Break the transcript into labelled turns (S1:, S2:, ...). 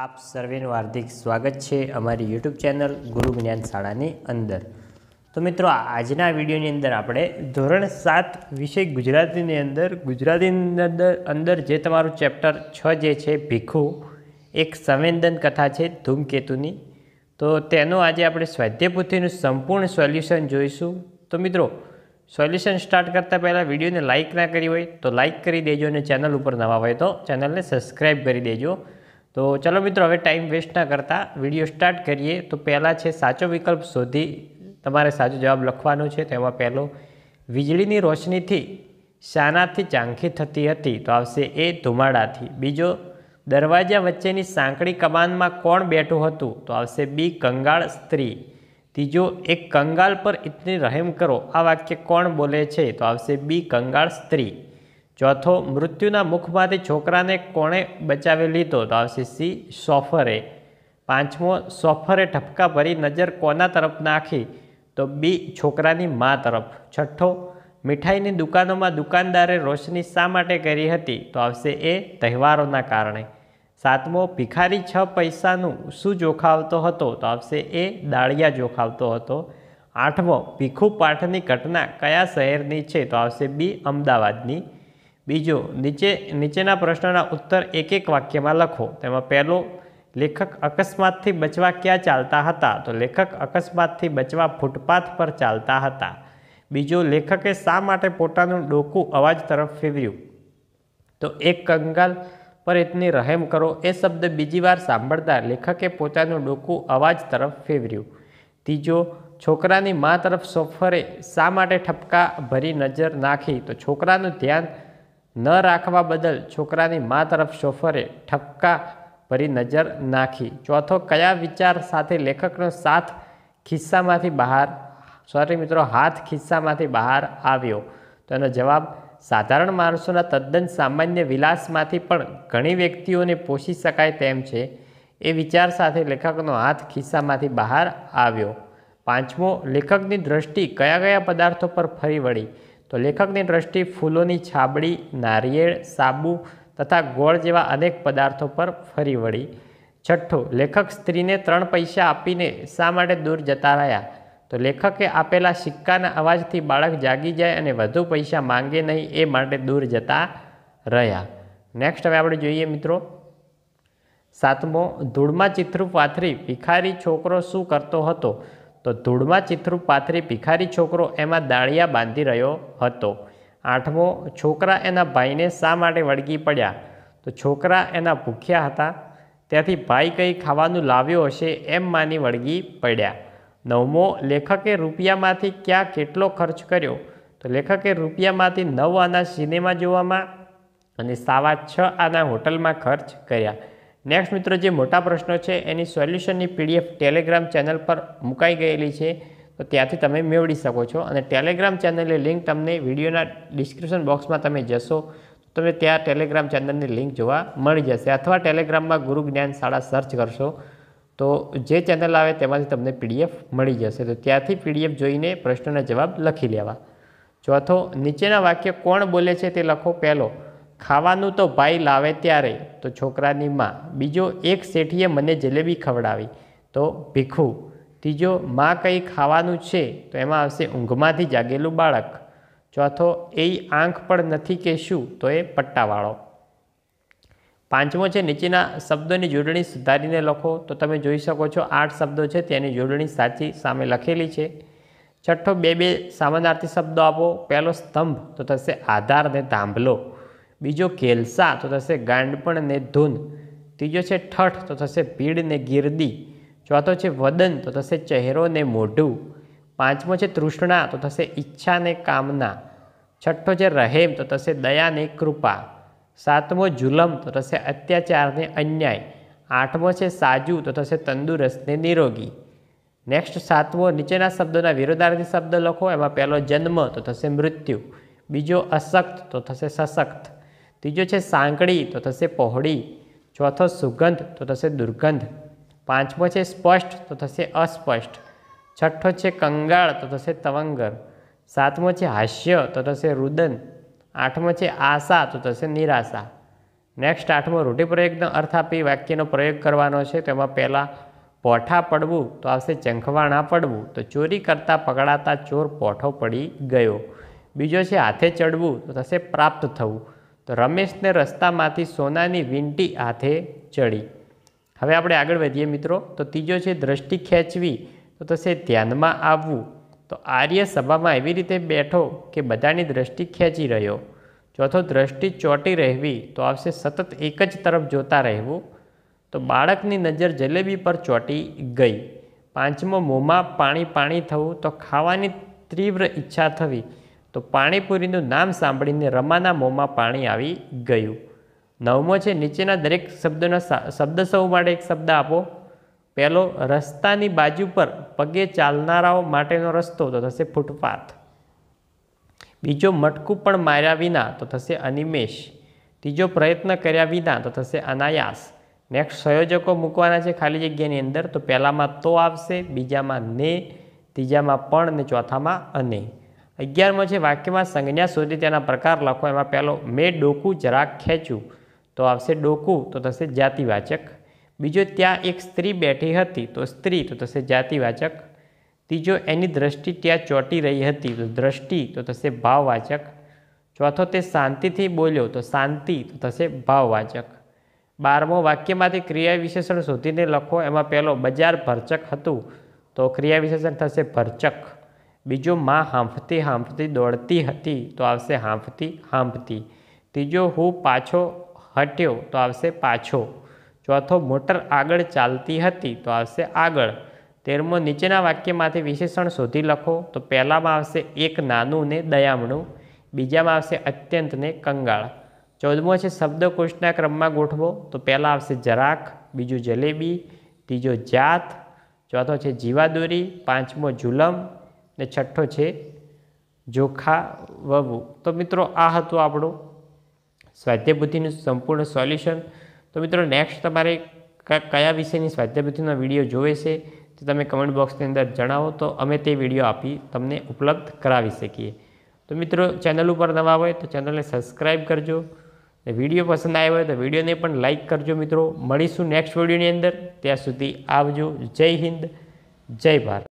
S1: આપ સર્વેનું હાર્દિક સ્વાગત છે અમારી યુટ્યુબ ચેનલ ગુરુ જ્ઞાન શાળાની અંદર તો મિત્રો આજના વિડીયોની અંદર આપણે ધોરણ સાત વિષય ગુજરાતીની અંદર ગુજરાતીની અંદર અંદર જે તમારું ચેપ્ટર છ જે છે ભીખું એક સંવેદન કથા છે ધૂમકેતુની તો તેનું આજે આપણે સ્વાધ્યપુથીનું સંપૂર્ણ સોલ્યુશન જોઈશું તો મિત્રો સોલ્યુશન સ્ટાર્ટ કરતાં પહેલાં વિડીયોને લાઇક ના કરી હોય તો લાઇક કરી દેજો અને ચેનલ ઉપર નવા હોય તો ચેનલને સબસ્ક્રાઈબ કરી દેજો તો ચલો મિત્રો હવે ટાઈમ વેસ્ટ ના કરતા વિડીયો સ્ટાર્ટ કરીએ તો પહેલાં છે સાચો વિકલ્પ શોધી તમારે સાચો જવાબ લખવાનો છે તેમાં પહેલો વીજળીની રોશનીથી શાનાથી ઝાંખી થતી હતી તો આવશે એ ધુમાડાથી બીજો દરવાજા વચ્ચેની સાંકડી કમાનમાં કોણ બેઠું હતું તો આવશે બી કંગાળ સ્ત્રી ત્રીજો એક કંગાળ પર ઇતની રહેમ કરો આ વાક્ય કોણ બોલે છે તો આવશે બી કંગાળ સ્ત્રી ચોથો મૃત્યુના મુખમાંથી છોકરાને કોણે બચાવી લીધો તો આવશે સી સોફરે પાંચમો સોફરે ઠપકા ભરી નજર કોના તરફ નાખી તો બી છોકરાની મા તરફ છઠ્ઠો મીઠાઈની દુકાનોમાં દુકાનદારે રોશની શા માટે કરી હતી તો આવશે એ તહેવારોના કારણે સાતમો ભિખારી છ પૈસાનું શું જોખાવતો હતો તો આવશે એ દાળિયા જોખાવતો હતો આઠમો ભીખુ પાઠની ઘટના કયા શહેરની છે તો આવશે બી અમદાવાદની બીજો નીચે નીચેના પ્રશ્નના ઉત્તર એક એક વાક્યમાં લખો તેમાં પહેલો લેખક અકસ્માતથી બચવા ક્યાં ચાલતા હતા તો લેખક અકસ્માતથી બચવા ફૂટપાથ પર ચાલતા હતા બીજો લેખકે શા માટે પોતાનું ડોકું અવાજ તરફ ફેરવ્યું તો એક કંગાલ પર એતની રહેમ કરો એ શબ્દ બીજી વાર સાંભળતા લેખકે પોતાનું ડોકું અવાજ તરફ ફેરવ્યું ત્રીજો છોકરાની મા તરફ સોફરે શા માટે ઠપકા ભરી નજર નાખી તો છોકરાનું ધ્યાન ન રાખવા બદલ છોકરાની મા તરફ શોફરે ઠપકા ભરી નજર નાખી ચોથો કયા વિચાર સાથે લેખકનો સાથ ખિસ્સામાંથી બહાર સોરી મિત્રો હાથ ખિસ્સામાંથી બહાર આવ્યો તો એનો જવાબ સાધારણ માણસોના તદ્દન સામાન્ય વિલાસમાંથી પણ ઘણી વ્યક્તિઓને પોષી શકાય તેમ છે એ વિચાર સાથે લેખકનો હાથ ખિસ્સામાંથી બહાર આવ્યો પાંચમો લેખકની દ્રષ્ટિ કયા કયા પદાર્થો પર ફરી વળી તો લેખકની દ્રષ્ટિ ફૂલોની છાબડી નારિયેળ સાબુ તથા ગોળ જેવા અનેક પદાર્થો પર ફરી વળી છઠ્ઠું લેખક સ્ત્રીને ત્રણ પૈસા આપીને શા માટે દૂર જતા રહ્યા તો લેખકે આપેલા સિક્કાના અવાજથી બાળક જાગી જાય અને વધુ પૈસા માંગે નહીં એ માટે દૂર જતા રહ્યા નેક્સ્ટ હવે આપણે જોઈએ મિત્રો સાતમો ધૂળમાં ચિત્રું પાથરી ભિખારી છોકરો શું કરતો હતો તો ધૂળમાં ચિથરું પાથરી ભિખારી છોકરો એમાં દાળિયા બાંધી રહ્યો હતો આઠમો છોકરા એના ભાઈને શા માટે વળગી પડ્યા તો છોકરા એના ભૂખ્યા હતા ત્યાંથી ભાઈ કંઈ ખાવાનું લાવ્યો હશે એમ માની વળગી પડ્યા નવમો લેખકે રૂપિયામાંથી ક્યાં કેટલો ખર્ચ કર્યો તો લેખકે રૂપિયામાંથી નવ આના સિનેમા જોવામાં અને સાવા છ આના હોટલમાં ખર્ચ કર્યા નેક્સ્ટ મિત્રો જે મોટા પ્રશ્નો છે એની સોલ્યુશનની પીડીએફ ટેલિગ્રામ ચેનલ પર મુકાઈ ગયેલી છે તો ત્યાંથી તમે મેળવી શકો છો અને ટેલિગ્રામ ચેનલની લિંક તમને વિડીયોના ડિસ્ક્રિપ્શન બોક્સમાં તમે જશો તો તમે ત્યાં ટેલિગ્રામ ચેનલની લિંક જોવા મળી જશે અથવા ટેલિગ્રામમાં ગુરુ જ્ઞાન શાળા સર્ચ કરશો તો જે ચેનલ આવે તેમાંથી તમને પીડીએફ મળી જશે તો ત્યાંથી પીડીએફ જોઈને પ્રશ્નોના જવાબ લખી લેવા ચોથો નીચેના વાક્ય કોણ બોલે છે તે લખો પહેલો ખાવાનું તો ભાઈ લાવે ત્યારે તો છોકરાની માં બીજો એક શેઠીએ મને જલેબી ખવડાવી તો ભીખું ત્રીજો માં કંઈ ખાવાનું છે તો એમાં આવશે ઊંઘમાંથી જાગેલું બાળક ચોથો એ આંખ પણ નથી કે શું તો એ પટ્ટાવાળો પાંચમો છે નીચેના શબ્દોની જોડણી સુધારીને લખો તો તમે જોઈ શકો છો આઠ શબ્દો છે તેની જોડણી સાચી સામે લખેલી છે છઠ્ઠો બે બે સામાનાર્થી શબ્દો આપો પહેલો સ્તંભ તો થશે આધાર ને ધાંભલો બીજો ઘેલસા તો થશે ગાંડપણ ને ધૂન ત્રીજો છે ઠઠ તો થશે પીડ ને ગીરદી ચોથો છે વદન તો થશે ચહેરો ને મોઢું પાંચમો છે તૃષ્ણા તો થશે ઈચ્છા ને કામના છઠ્ઠો છે રહેમ તો થશે દયા ને કૃપા સાતમો જુલમ તો થશે અત્યાચાર ને અન્યાય આઠમો છે સાજુ તો થશે તંદુરસ્ત ને નિરોગી નેક્સ્ટ સાતમો નીચેના શબ્દોના વિરોધાર્થી શબ્દ લખો એમાં પહેલો જન્મ તો થશે મૃત્યુ બીજો અશક્ત તો થશે સશક્ત ત્રીજો છે સાંકળી તો થશે પહોળી ચોથો સુગંધ તો થશે દુર્ગંધ પાંચમો છે સ્પષ્ટ તો થશે અસ્પષ્ટ છઠ્ઠો છે કંગાળ તો થશે તવંગર સાતમો છે હાસ્ય તો થશે રુદન આઠમો છે આશા તો થશે નિરાશા નેક્સ્ટ આઠમો રૂઢિપ્રયોગનો અર્થ આપી વાક્યનો પ્રયોગ કરવાનો છે તેમાં પહેલાં પોઠા પડવું તો આવશે ચંખવાણા પડવું તો ચોરી કરતાં પકડાતા ચોર પોઠો પડી ગયો બીજો છે હાથે ચડવું તો થશે પ્રાપ્ત થવું તો રમેશને રસ્તામાંથી સોનાની વીંટી હાથે ચડી હવે આપણે આગળ વધીએ મિત્રો તો ત્રીજો છે દ્રષ્ટિ ખેંચવી તો થશે ધ્યાનમાં આવવું તો આર્ય સભામાં એવી રીતે બેઠો કે બધાની દ્રષ્ટિ ખેંચી રહ્યો ચોથો દ્રષ્ટિ ચોટી રહેવી તો આવશે સતત એક જ તરફ જોતા રહેવું તો બાળકની નજર જલેબી પર ચોટી ગઈ પાંચમો મોંમાં પાણી પાણી થવું તો ખાવાની તીવ્ર ઈચ્છા થવી તો પાણીપુરીનું નામ સાંભળીને રમાના મોંમાં પાણી આવી ગયું નવમો છે નીચેના દરેક શબ્દના શબ્દ સૌ માટે એક શબ્દ આપો પહેલો રસ્તાની બાજુ પર પગે ચાલનારાઓ માટેનો રસ્તો તો થશે ફૂટપાથ બીજો મટકું પણ માર્યા વિના તો થશે અનિમેશ ત્રીજો પ્રયત્ન કર્યા વિના તો થશે અનાયાસ નેક્સ્ટ સંયોજકો મૂકવાના છે ખાલી જગ્યાની અંદર તો પહેલામાં તો આવશે બીજામાં ને ત્રીજામાં પણ ને ચોથામાં અને અગિયારમો છે વાક્યમાં સંજ્ઞા શોધી તેના પ્રકાર લખો એમાં પહેલો મેં ડોકું જરાક ખેંચ્યું તો આવશે ડોકું તો થશે જાતિવાચક બીજો ત્યાં એક સ્ત્રી બેઠી હતી તો સ્ત્રી તો થશે જાતિવાચક ત્રીજો એની દ્રષ્ટિ ત્યાં ચોંટી રહી હતી તો દ્રષ્ટિ તો થશે ભાવવાચક ચોથો તે શાંતિથી બોલ્યો તો શાંતિ તો થશે ભાવવાચક બારમો વાક્યમાંથી ક્રિયા વિશેષણ શોધીને લખો એમાં પહેલો બજાર ભરચક હતું તો ક્રિયા વિશેષણ થશે ભરચક બીજો માં હાંફતી હાંફતી દોડતી હતી તો આવશે હાંફતી હાંફતી ત્રીજો હું પાછો હટ્યો તો આવશે પાછો ચોથો મોટર આગળ ચાલતી હતી તો આવશે આગળ તેરમો નીચેના વાક્યમાંથી વિશેષણ શોધી લખો તો પહેલાંમાં આવશે એક નાનું ને દયામણું બીજામાં આવશે અત્યંત ને કંગાળ ચૌદમો છે શબ્દકોષના ક્રમમાં ગોઠવો તો પહેલાં આવશે જરાક બીજું જલેબી ત્રીજો જાત ચોથો છે જીવાદોરી પાંચમો જુલમ ને છઠ્ઠો છે જોખા વવું તો મિત્રો આ હતું આપણું સ્વાધ્યાયબુદ્ધિનું સંપૂર્ણ સોલ્યુશન તો મિત્રો નેક્સ્ટ તમારે કયા વિષયની સ્વાધ્યાયબુદ્ધિનો વિડીયો જોવે છે તે તમે કમેન્ટ બોક્સની અંદર જણાવો તો અમે તે વિડીયો આપી તમને ઉપલબ્ધ કરાવી શકીએ તો મિત્રો ચેનલ ઉપર નવા હોય તો ચેનલને સબસ્ક્રાઈબ કરજો ને વિડીયો પસંદ આવ્યો હોય તો વિડીયોને પણ લાઇક કરજો મિત્રો મળીશું નેક્સ્ટ વિડીયોની અંદર ત્યાં સુધી આવજો જય હિન્દ જય ભારત